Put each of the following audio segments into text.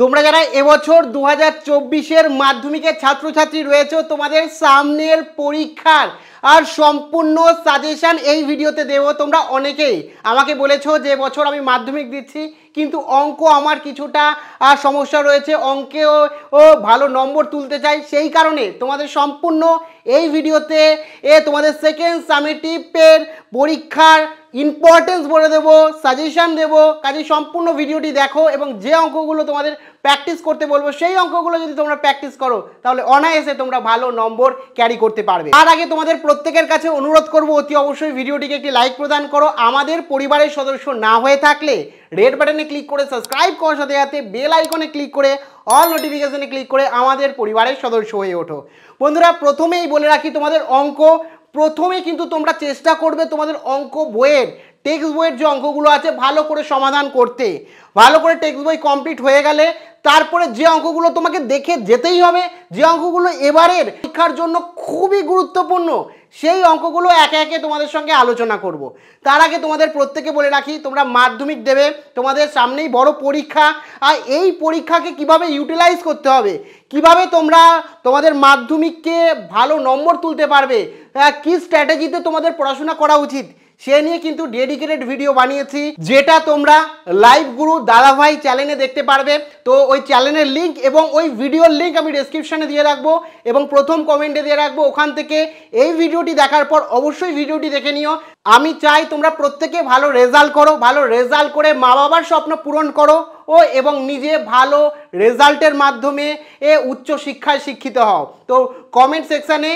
তোমরা যারা এবছর দু হাজার চব্বিশের মাধ্যমিকের ছাত্রছাত্রী রয়েছে তোমাদের সামনের পরীক্ষার আর সম্পূর্ণ সাজেশান এই ভিডিওতে দেব তোমরা অনেকেই আমাকে বলেছো যে বছর আমি মাধ্যমিক দিচ্ছি কিন্তু অঙ্ক আমার কিছুটা আর সমস্যা রয়েছে অঙ্কেও ও ভালো নম্বর তুলতে চাই সেই কারণে তোমাদের সম্পূর্ণ এই ভিডিওতে এ তোমাদের সেকেন্ড সামেটিভের পরীক্ষার ইম্পর্টেন্স বলে দেবো সাজেশান দেবো কাজে সম্পূর্ণ ভিডিওটি দেখো এবং যে অঙ্কগুলো তোমাদের প্র্যাকটিস করতে বলবো সেই অঙ্কগুলো যদি তোমরা প্র্যাকটিস করো তাহলে অনায়াসে তোমরা ভালো নম্বর ক্যারি করতে পারবে তার আগে তোমাদের প্রত্যেকের কাছে অনুরোধ করবো অতি অবশ্যই ভিডিওটিকে একটি লাইক প্রদান করো আমাদের পরিবারের সদস্য না হয়ে থাকলে রেড বাটনে ক্লিক করে সাবস্ক্রাইব করার সাথে সাথে বেল আইকনে ক্লিক করে অল নোটিফিকেশনে ক্লিক করে আমাদের পরিবারের সদস্য হয়ে ওঠো বন্ধুরা প্রথমেই বলে রাখি তোমাদের অঙ্ক প্রথমে কিন্তু তোমরা চেষ্টা করবে তোমাদের অঙ্ক বইয়ের টেক্সট বইয়ের যে অঙ্কগুলো আছে ভালো করে সমাধান করতে ভালো করে টেক্সট বই কমপ্লিট হয়ে গেলে তারপরে যে অঙ্কগুলো তোমাকে দেখে যেতেই হবে যে অঙ্কগুলো এবারের শিক্ষার জন্য খুবই গুরুত্বপূর্ণ সেই অঙ্কগুলো একে একে তোমাদের সঙ্গে আলোচনা করব। তার আগে তোমাদের প্রত্যেকে বলে রাখি তোমরা মাধ্যমিক দেবে তোমাদের সামনেই বড় পরীক্ষা আর এই পরীক্ষাকে কিভাবে ইউটিলাইজ করতে হবে কিভাবে তোমরা তোমাদের মাধ্যমিককে ভালো নম্বর তুলতে পারবে কি স্ট্র্যাটেজিতে তোমাদের পড়াশোনা করা উচিত সে নিয়ে কিন্তু ডেডিকেটেড ভিডিও বানিয়েছি যেটা তোমরা লাইভ গুরু দাদাভাই চ্যানেলে দেখতে পারবে তো ওই চ্যানেলের লিঙ্ক এবং ওই ভিডিওর লিঙ্ক আমি ডিসক্রিপশানে দিয়ে রাখবো এবং প্রথম কমেন্টে দিয়ে রাখবো ওখান থেকে এই ভিডিওটি দেখার পর অবশ্যই ভিডিওটি দেখে নিও আমি চাই তোমরা প্রত্যেকে ভালো রেজাল্ট করো ভালো রেজাল্ট করে মা বাবার স্বপ্ন পূরণ করো ও এবং নিজে ভালো রেজাল্টের মাধ্যমে এ উচ্চ শিক্ষায় শিক্ষিত হও তো কমেন্ট সেকশানে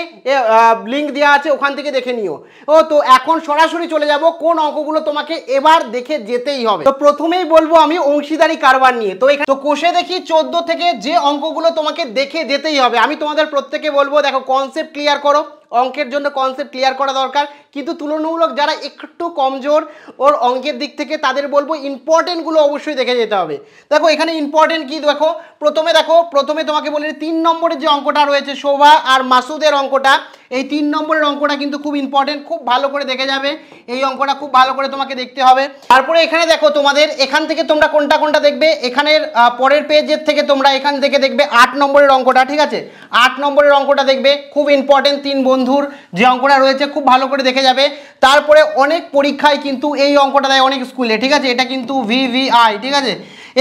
লিঙ্ক দেওয়া আছে ওখান থেকে দেখে নিও ও তো এখন সরাসরি চলে যাব কোন অঙ্কগুলো তোমাকে এবার দেখে যেতেই হবে তো প্রথমেই বলবো আমি অংশীদারি কারবার নিয়ে তো এখানে তো কোষে দেখি চোদ্দ থেকে যে অঙ্কগুলো তোমাকে দেখে যেতেই হবে আমি তোমাদের প্রত্যেকে বলবো দেখো কনসেপ্ট ক্লিয়ার করো অঙ্কের জন্য কনসেপ্ট ক্লিয়ার করা দরকার কিন্তু তুলনামূলক যারা একটু কমজোর ওর অঙ্কের দিক থেকে তাদের বলবো ইম্পর্টেন্টগুলো অবশ্যই দেখে যেতে হবে দেখো এখানে ইম্পর্টেন্ট কি দেখো প্রথমে দেখো প্রথমে তোমাকে বলি তিন নম্বরের যে অঙ্কটা রয়েছে শোভা আর মাসুদের অঙ্কটা এই তিন নম্বরের অঙ্কটা কিন্তু খুব ইম্পর্টেন্ট খুব ভালো করে দেখে যাবে এই অঙ্কটা খুব ভালো করে তোমাকে দেখতে হবে তারপরে এখানে দেখো তোমাদের এখান থেকে তোমরা কোনটা কোনটা দেখবে এখানের পরের পেজের থেকে তোমরা এখান থেকে দেখবে আট নম্বরের অঙ্কটা ঠিক আছে আট নম্বরের অঙ্কটা দেখবে খুব ইম্পর্টেন্ট তিন বন্ধুর যে অঙ্কটা রয়েছে খুব ভালো করে দেখে যাবে তারপরে অনেক পরীক্ষায় কিন্তু এই অঙ্কটা দেয় অনেক স্কুলে ঠিক আছে এটা কিন্তু ভিভিআই ঠিক আছে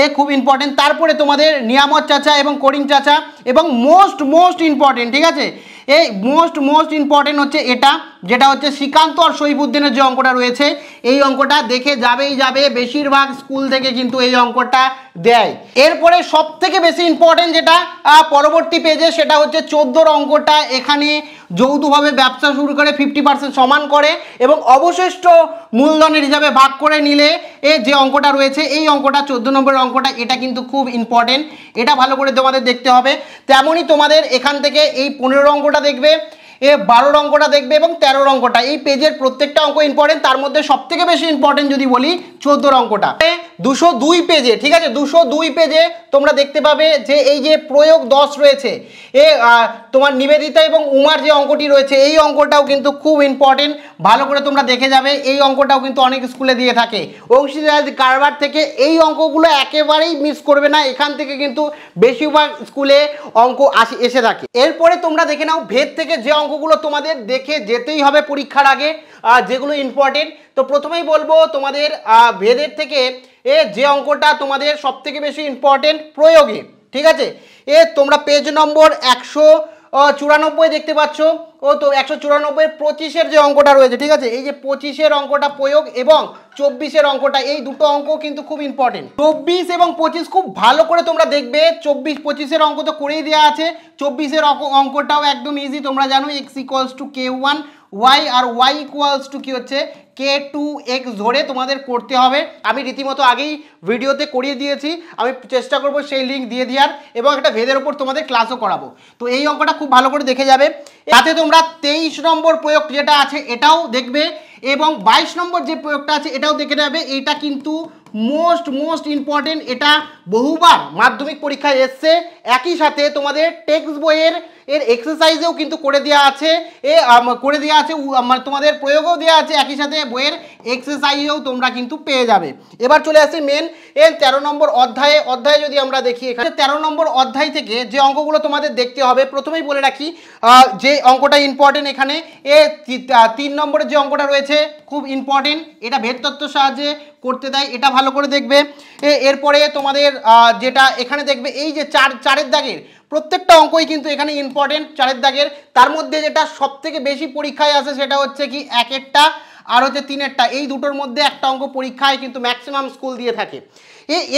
এ খুব ইম্পর্টেন্ট তারপরে তোমাদের নিয়ামত চাচা এবং করিম চাচা এবং মোস্ট মোস্ট ইম্পর্টেন্ট ঠিক আছে এই মোস্ট মোস্ট ইম্পর্টেন্ট হচ্ছে এটা যেটা হচ্ছে শ্রীকান্ত আর শহীবুদ্দিনের যে অঙ্কটা রয়েছে এই অঙ্কটা দেখে যাবেই যাবে বেশিরভাগ স্কুল থেকে কিন্তু এই অঙ্কটা দেয় এরপরে সব থেকে বেশি ইম্পর্টেন্ট যেটা পরবর্তী পেজে সেটা হচ্ছে চোদ্দোর অঙ্কটা এখানে যৌথভাবে ব্যবসা শুরু করে ফিফটি পার্সেন্ট সমান করে এবং অবশিষ্ট মূলধনের হিসাবে ভাগ করে নিলে এ যে অঙ্কটা রয়েছে এই অঙ্কটা চোদ্দো নম্বরের অঙ্কটা এটা কিন্তু খুব ইম্পর্টেন্ট এটা ভালো করে তোমাদের দেখতে হবে তেমনই তোমাদের এখান থেকে এই পনেরো অঙ্কটা দেখবে এ বারোর অঙ্কটা দেখবে এবং তেরোর অঙ্কটা এই পেজের প্রত্যেকটা অঙ্ক ইম্পর্টেন্ট তার মধ্যে সবথেকে বেশি ইম্পর্টেন্ট যদি বলি চোদ্দোর অঙ্কটা দুশো দুই পেজে ঠিক আছে দুশো দুই পেজে তোমরা দেখতে পাবে যে এই যে প্রয়োগ দশ রয়েছে এ তোমার নিবেদিতা এবং উমার যে অঙ্কটি রয়েছে এই অঙ্কটাও কিন্তু খুব ইম্পর্টেন্ট ভালো করে তোমরা দেখে যাবে এই অঙ্কটাও কিন্তু অনেক স্কুলে দিয়ে থাকে অংশীদার কারবার থেকে এই অঙ্কগুলো একেবারেই মিস করবে না এখান থেকে কিন্তু বেশিরভাগ স্কুলে অঙ্ক আসে এসে থাকে এরপরে তোমরা দেখে নাও ভেদ থেকে যে অঙ্কগুলো তোমাদের দেখে যেতেই হবে পরীক্ষার আগে যেগুলো ইম্পর্টেন্ট তো প্রথমেই বলবো তোমাদের ভেদের থেকে এ যে অঙ্কটা তোমাদের সব থেকে বেশি ইম্পর্টেন্ট প্রয়োগে ঠিক আছে এ তোমরা পেজ নম্বর একশো চুরানব্বই দেখতে পাচ্ছ ও তো একশো চুরানব্বই পঁচিশের যে অঙ্কটা রয়েছে ঠিক আছে এই যে পঁচিশের অঙ্কটা প্রয়োগ এবং চব্বিশের অঙ্কটা এই দুটো অঙ্ক কিন্তু খুব ইম্পর্টেন্ট চব্বিশ এবং পঁচিশ খুব ভালো করে তোমরা দেখবে চব্বিশ পঁচিশের অঙ্ক তো করেই দেওয়া আছে চব্বিশের অঙ্কটাও একদম ইজি তোমরা জানো x equals to k one y আর ওয়াই ইকুয়ালস টু কী হচ্ছে কে টু এক্স ধরে তোমাদের করতে হবে আমি রীতিমতো আগেই ভিডিওতে করিয়ে দিয়েছি আমি চেষ্টা করব সেই লিঙ্ক দিয়ে দেওয়ার এবং একটা ভেদের ওপর তোমাদের ক্লাসও করাবো তো এই অঙ্কটা খুব ভালো করে দেখে যাবে তাতে তোমরা তেইশ নম্বর প্রয়োগ যেটা আছে এটাও দেখবে এবং বাইশ নম্বর যে প্রয়োগটা আছে এটাও দেখে নেবে এটা কিন্তু মোস্ট মোস্ট ইম্পর্টেন্ট এটা বহুবার মাধ্যমিক পরীক্ষায় এসছে একই সাথে তোমাদের টেক্সট বইয়ের এর এক্সারসাইজেও কিন্তু করে দেওয়া আছে এ করে দেওয়া আছে মানে তোমাদের প্রয়োগও দেওয়া আছে একই সাথে বইয়ের এক্সারসাইজেও তোমরা কিন্তু পেয়ে যাবে এবার চলে আসি মেন এর তেরো নম্বর অধ্যায়ে অধ্যায়ে যদি আমরা দেখি এখানে তেরো নম্বর অধ্যায় থেকে যে অঙ্কগুলো তোমাদের দেখতে হবে প্রথমেই বলে রাখি যে অঙ্কটা ইম্পর্টেন্ট এখানে এ তিন নম্বরের যে অঙ্কটা রয়েছে খুব ইম্পর্টেন্ট এটা ভেদ তত্ত্ব সাহায্যে করতে দেয় এটা ভালো করে দেখবে এরপরে তোমাদের যেটা এখানে দেখবে এই যে চার চারের দাগের প্রত্যেকটা অঙ্কই কিন্তু এখানে ইম্পর্টেন্ট চারের দাগের তার মধ্যে যেটা সব থেকে বেশি পরীক্ষায় আসে সেটা হচ্ছে কি একেরটা আর হচ্ছে তিনেরটা এই দুটোর মধ্যে একটা অঙ্ক পরীক্ষায় কিন্তু ম্যাক্সিমাম স্কুল দিয়ে থাকে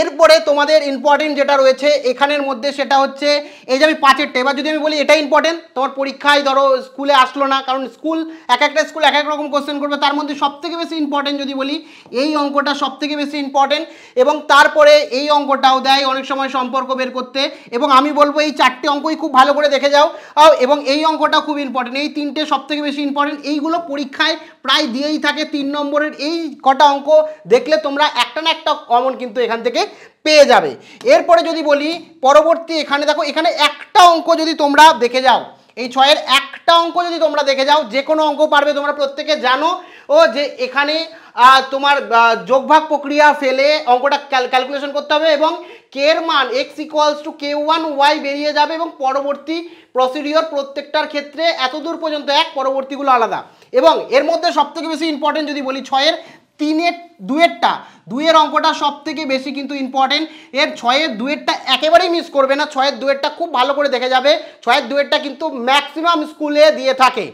এরপরে তোমাদের ইম্পর্টেন্ট যেটা রয়েছে এখানের মধ্যে সেটা হচ্ছে এই যে আমি পাঁচেরটা এবার যদি আমি বলি এটা ইম্পর্টেন্ট তোমার পরীক্ষায় ধরো স্কুলে আসলো না কারণ স্কুল এক একটা স্কুল এক এক রকম কোশ্চেন করবে তার মধ্যে সবথেকে বেশি ইম্পর্টেন্ট যদি বলি এই অঙ্কটা সবথেকে বেশি ইম্পর্টেন্ট এবং তারপরে এই অঙ্কটাও দেয় অনেক সময় সম্পর্ক বের করতে এবং আমি বলবো এই চারটে অঙ্কই খুব ভালো করে দেখে যাও এবং এই অঙ্কটা খুব ইম্পর্টেন্ট এই তিনটে সবথেকে বেশি ইম্পর্টেন্ট এইগুলো পরীক্ষায় প্রায় দিয়েই থাকে তিন নম্বরের এই কটা অঙ্ক দেখলে তোমরা একটা না একটা কমন কিন্তু এখানে এখান থেকে পেয়ে যাবে এরপরে যদি বলি পরবর্তী এখানে দেখো এখানে একটা অঙ্ক যদি তোমরা দেখে যাও এই ছয়ের একটা অঙ্ক যদি তোমরা দেখে যাও যে কোনো অঙ্ক পারবে তোমরা প্রত্যেকে জানো ও যে এখানে তোমার যোগভাগ প্রক্রিয়া ফেলে অঙ্কটা ক্যালকুলেশন করতে হবে এবং কে এর মান x equals to k one y বেরিয়ে যাবে এবং পরবর্তী প্রসিডিওর প্রত্যেকটার ক্ষেত্রে এত দূর পর্যন্ত এক পরবর্তীগুলো আলাদা এবং এর মধ্যে সবথেকে বেশি ইম্পর্টেন্ট যদি বলি ছয়ের তিনের দুয়েরটা দুয়ের অঙ্কটা সব থেকে বেশি কিন্তু ইম্পর্টেন্ট এর ছয়ের দুয়েরটা একেবারেই মিস করবে না ছয়ের দুয়েরটা খুব ভালো করে দেখে যাবে ছয়ের দুয়েরটা কিন্তু ম্যাক্সিমাম স্কুলে দিয়ে থাকে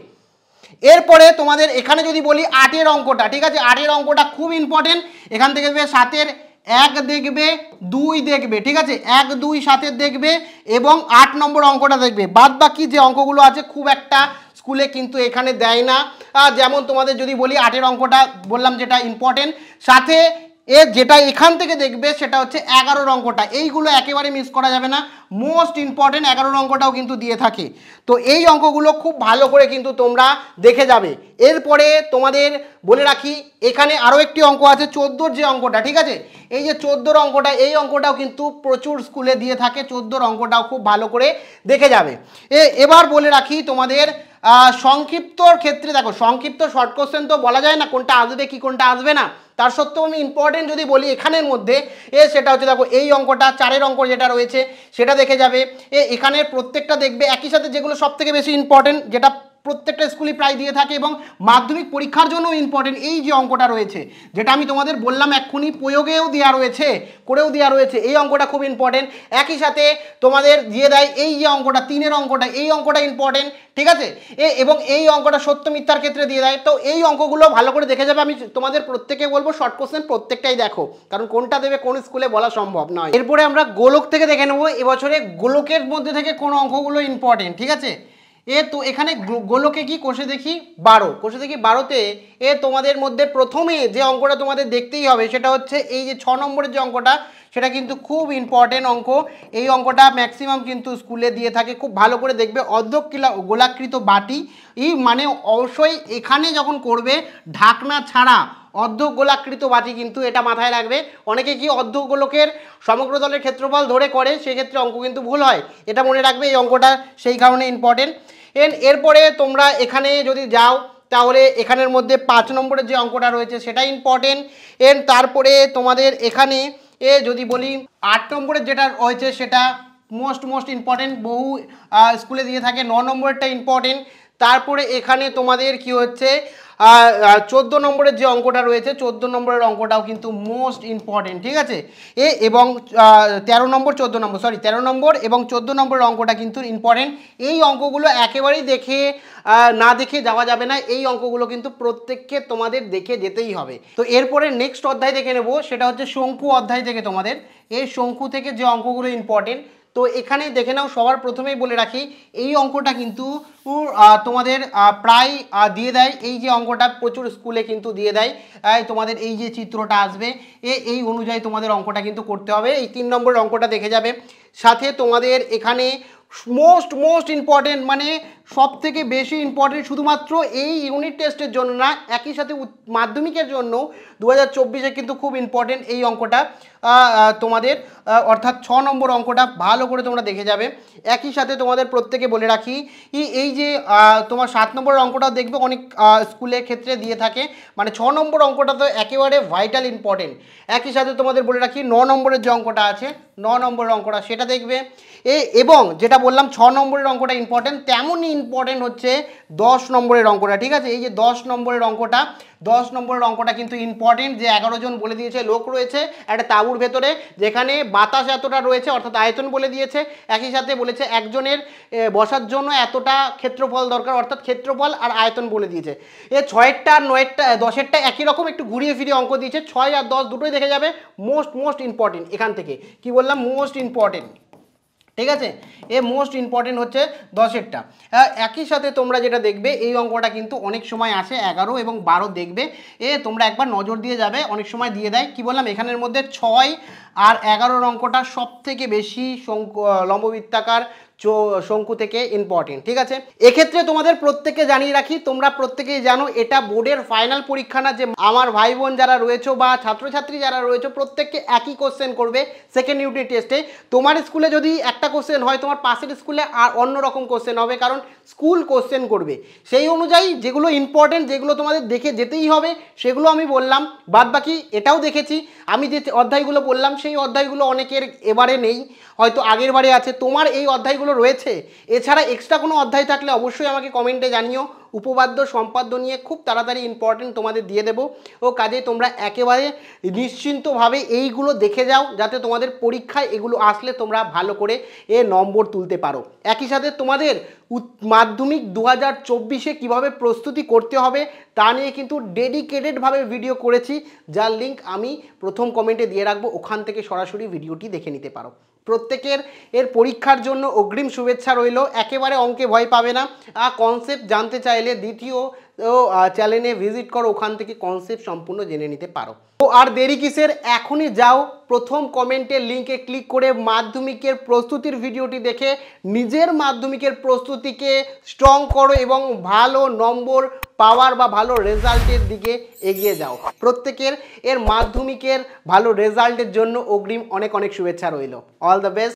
এরপরে তোমাদের এখানে যদি বলি আটের অঙ্কটা ঠিক আছে আটের অঙ্কটা খুব ইম্পর্টেন্ট এখান থেকে সাতের এক দেখবে দুই দেখবে ঠিক আছে এক দুই সাতের দেখবে এবং আট নম্বর অঙ্কটা দেখবে বাদ বাকি যে অঙ্কগুলো আছে খুব একটা স্কুলে কিন্তু এখানে দেয় না যেমন তোমাদের যদি বলি আটের অঙ্কটা বললাম যেটা ইম্পর্টেন্ট সাথে এ যেটা এখান থেকে দেখবে সেটা হচ্ছে এগারোর অঙ্কটা এইগুলো একেবারে মিস করা যাবে না মোস্ট ইম্পর্টেন্ট এগারোর অঙ্কটাও কিন্তু দিয়ে থাকে তো এই অঙ্কগুলো খুব ভালো করে কিন্তু তোমরা দেখে যাবে এরপরে তোমাদের বলে রাখি এখানে আরও একটি অঙ্ক আছে চোদ্দোর যে অঙ্কটা ঠিক আছে এই যে চোদ্দোর অঙ্কটা এই অঙ্কটাও কিন্তু প্রচুর স্কুলে দিয়ে থাকে চোদ্দোর অঙ্কটাও খুব ভালো করে দেখে যাবে এ এবার বলে রাখি তোমাদের সংক্ষিপ্তর ক্ষেত্রে দেখো সংক্ষিপ্ত শর্ট কোশ্চেন তো বলা যায় না কোনটা আসবে কি কোনটা আসবে না তার সত্ত্বেও আমি ইম্পর্টেন্ট যদি বলি এখানের মধ্যে এ সেটা হচ্ছে দেখো এই অঙ্কটা চারের অঙ্ক যেটা রয়েছে সেটা দেখে যাবে এ এখানের প্রত্যেকটা দেখবে একই সাথে যেগুলো সবথেকে বেশি ইম্পর্টেন্ট যেটা প্রত্যেকটা স্কুলই প্রায় দিয়ে থাকে এবং মাধ্যমিক পরীক্ষার জন্য ইম্পর্টেন্ট এই যে অঙ্কটা রয়েছে যেটা আমি তোমাদের বললাম এক্ষুনি প্রয়োগেও দেওয়া রয়েছে করেও দেওয়া রয়েছে এই অঙ্কটা খুব ইম্পর্টেন্ট একই সাথে তোমাদের দিয়ে দেয় এই যে অঙ্কটা তিনের অঙ্কটা এই অঙ্কটা ইম্পর্টেন্ট ঠিক আছে এ এবং এই অঙ্কটা সত্য মিথ্যার ক্ষেত্রে দিয়ে দেয় তো এই অঙ্কগুলো ভালো করে দেখে যাবে আমি তোমাদের প্রত্যেকে বলবো শর্ট কোশ্চেন প্রত্যেকটাই দেখো কারণ কোনটা দেবে কোন স্কুলে বলা সম্ভব নয় এরপরে আমরা গোলক থেকে দেখে নেবো এবছরে গোলকের মধ্যে থেকে কোন অঙ্কগুলো ইম্পর্টেন্ট ঠিক আছে এ তো এখানে গোলকে কি কষে দেখি বারো কষে দেখি বারোতে এ তোমাদের মধ্যে প্রথমে যে অঙ্কটা তোমাদের দেখতেই হবে সেটা হচ্ছে এই যে ছ নম্বরের যে অঙ্কটা সেটা কিন্তু খুব ইম্পর্টেন্ট অঙ্ক এই অঙ্কটা ম্যাক্সিমাম কিন্তু স্কুলে দিয়ে থাকে খুব ভালো করে দেখবে অর্ধকিলা গোলাকৃত বাটি ই মানে অবশ্যই এখানে যখন করবে ঢাকনা ছাড়া অর্ধগোলাকৃত বাটি কিন্তু এটা মাথায় রাখবে অনেকে কি অর্ধগোলকের সমগ্র দলের ক্ষেত্রফল ধরে করে সেক্ষেত্রে অঙ্ক কিন্তু ভুল হয় এটা মনে রাখবে এই অঙ্কটা সেই কারণে ইম্পর্টেন্ট এন এরপরে তোমরা এখানে যদি যাও তাহলে এখানের মধ্যে পাঁচ নম্বরের যে অঙ্কটা রয়েছে সেটা ইম্পর্টেন্ট এন তারপরে তোমাদের এখানে এ যদি বলি আট নম্বরের যেটা রয়েছে সেটা মোস্ট মোস্ট ইম্পর্টেন্ট বহু স্কুলে দিয়ে থাকে ন নম্বরেরটা ইম্পর্টেন্ট তারপরে এখানে তোমাদের কি হচ্ছে চোদ্দো নম্বরের যে অঙ্কটা রয়েছে চোদ্দো নম্বরের অঙ্কটাও কিন্তু মোস্ট ইম্পর্টেন্ট ঠিক আছে এ এবং তেরো নম্বর চোদ্দো নম্বর সরি তেরো নম্বর এবং চোদ্দো নম্বরের অঙ্কটা কিন্তু ইম্পর্টেন্ট এই অঙ্কগুলো একেবারেই দেখে না দেখে যাওয়া যাবে না এই অঙ্কগুলো কিন্তু প্রত্যেককে তোমাদের দেখে যেতেই হবে তো এরপরে নেক্সট অধ্যায় দেখে নেব সেটা হচ্ছে শঙ্কু অধ্যায় থেকে তোমাদের এই শঙ্কু থেকে যে অঙ্কগুলো ইম্পর্টেন্ট তো এখানে দেখে নাও সবার প্রথমেই বলে রাখি এই অঙ্কটা কিন্তু তোমাদের প্রায় দিয়ে দেয় এই যে অঙ্কটা প্রচুর স্কুলে কিন্তু দিয়ে দেয় তোমাদের এই যে চিত্রটা আসবে এ এই অনুযায়ী তোমাদের অঙ্কটা কিন্তু করতে হবে এই তিন নম্বর অঙ্কটা দেখে যাবে সাথে তোমাদের এখানে মোস্ট মোস্ট ইম্পর্টেন্ট মানে সব থেকে বেশি ইম্পর্টেন্ট শুধুমাত্র এই ইউনিট টেস্টের জন্য না একই সাথে মাধ্যমিকের জন্য দু হাজার কিন্তু খুব ইম্পর্টেন্ট এই অঙ্কটা তোমাদের অর্থাৎ ছ নম্বর অঙ্কটা ভালো করে তোমরা দেখে যাবে একই সাথে তোমাদের প্রত্যেকে বলে রাখি এই যে তোমার সাত নম্বর অঙ্কটা দেখবে অনেক স্কুলের ক্ষেত্রে দিয়ে থাকে মানে ছ নম্বর অঙ্কটা তো একেবারে ভাইটাল ইম্পর্টেন্ট একই সাথে তোমাদের বলে রাখি ন নম্বরের যে অঙ্কটা আছে ন নম্বরের অঙ্কটা সেটা দেখবে এ এবং যেটা বললাম ছ নম্বরের অঙ্কটা ইম্পর্টেন্ট তেমনই ইম্পর্টেন্ট হচ্ছে দশ নম্বরের অঙ্কটা ঠিক আছে এই যে দশ নম্বরের অঙ্কটা দশ নম্বরের অঙ্কটা কিন্তু ইম্পর্টেন্ট যে এগারো জন বলে দিয়েছে লোক রয়েছে একটা তাঁবুর ভেতরে যেখানে বাতাস এতটা রয়েছে অর্থাৎ আয়তন বলে দিয়েছে একই সাথে বলেছে একজনের বসার জন্য এতটা ক্ষেত্রফল দরকার অর্থাৎ ক্ষেত্রফল আর আয়তন বলে দিয়েছে এ ছয়েরটা আর নয়েরটা দশেরটা একই রকম একটু ঘুরিয়ে ফিরিয়ে অঙ্ক দিয়েছে ছয় আর দশ দুটোই দেখে যাবে মোস্ট মোস্ট ইম্পর্টেন্ট এখান থেকে কি বললাম মোস্ট ইম্পর্টেন্ট ঠিক আছে এ মোস্ট ইম্পর্টেন্ট হচ্ছে দশেরটা একই সাথে তোমরা যেটা দেখবে এই অঙ্কটা কিন্তু অনেক সময় আসে এগারো এবং বারো দেখবে এ তোমরা একবার নজর দিয়ে যাবে অনেক সময় দিয়ে দেয় কি বললাম এখানের মধ্যে ছয় আর এগারোর অঙ্কটা সব থেকে বেশি লম্ববৃত্তাকার শঙ্কু থেকে ইম্পর্টেন্ট ঠিক আছে এক্ষেত্রে তোমাদের প্রত্যেককে জানিয়ে রাখি তোমরা প্রত্যেকেই জানো এটা বোর্ডের ফাইনাল পরীক্ষা না যে আমার ভাই বোন যারা রয়েছে বা ছাত্রছাত্রী যারা রয়েছে প্রত্যেককে একই কোশ্চেন করবে সেকেন্ড ইউনিট টেস্টে তোমার স্কুলে যদি একটা কোশ্চেন হয় তোমার পাশের স্কুলে আর অন্যরকম কোশ্চেন হবে কারণ স্কুল কোশ্চেন করবে সেই অনুযায়ী যেগুলো ইম্পর্টেন্ট যেগুলো তোমাদের দেখে যেতেই হবে সেগুলো আমি বললাম বাদ বাকি এটাও দেখেছি আমি যে অধ্যায়গুলো বললাম সেই অধ্যায়গুলো অনেকের এবারে নেই হয়তো আগের বারে আছে তোমার এই অধ্যায়গুলো রয়েছে এছাড়া এক্সট্রা কোনো অধ্যায় থাকলে অবশ্যই আমাকে কমেন্টে জানিও উপবাদ্য সম্পাদ্য নিয়ে খুব তাড়াতাড়ি ইম্পর্টেন্ট তোমাদের দিয়ে দেবো ও কাজে তোমরা একেবারে নিশ্চিন্তভাবে এইগুলো দেখে যাও যাতে তোমাদের পরীক্ষায় এগুলো আসলে তোমরা ভালো করে এ নম্বর তুলতে পারো একই সাথে তোমাদের মাধ্যমিক দু হাজার চব্বিশে কীভাবে প্রস্তুতি করতে হবে তা নিয়ে কিন্তু ডেডিকেটেডভাবে ভিডিও করেছি যার লিঙ্ক আমি প্রথম কমেন্টে দিয়ে রাখবো ওখান থেকে সরাসরি ভিডিওটি দেখে নিতে পারো প্রত্যেকের এর পরীক্ষার জন্য অগ্রিম শুভেচ্ছা রইল একেবারে অঙ্কে ভয় পাবে না কনসেপ্ট জানতে চাইলে দ্বিতীয় তো চ্যানেলে ভিজিট করো ওখান থেকে কনসেপ্ট সম্পূর্ণ জেনে নিতে পারো তো আর দেরি কিসের এখনই যাও প্রথম কমেন্টের লিঙ্কে ক্লিক করে মাধ্যমিকের প্রস্তুতির ভিডিওটি দেখে নিজের মাধ্যমিকের প্রস্তুতিকে স্ট্রং করো এবং ভালো নম্বর পাওয়ার বা ভালো রেজাল্টের দিকে এগিয়ে যাও প্রত্যেকের এর মাধ্যমিকের ভালো রেজাল্টের জন্য অগ্রিম অনেক অনেক শুভেচ্ছা রইল অল দ্য বেস্ট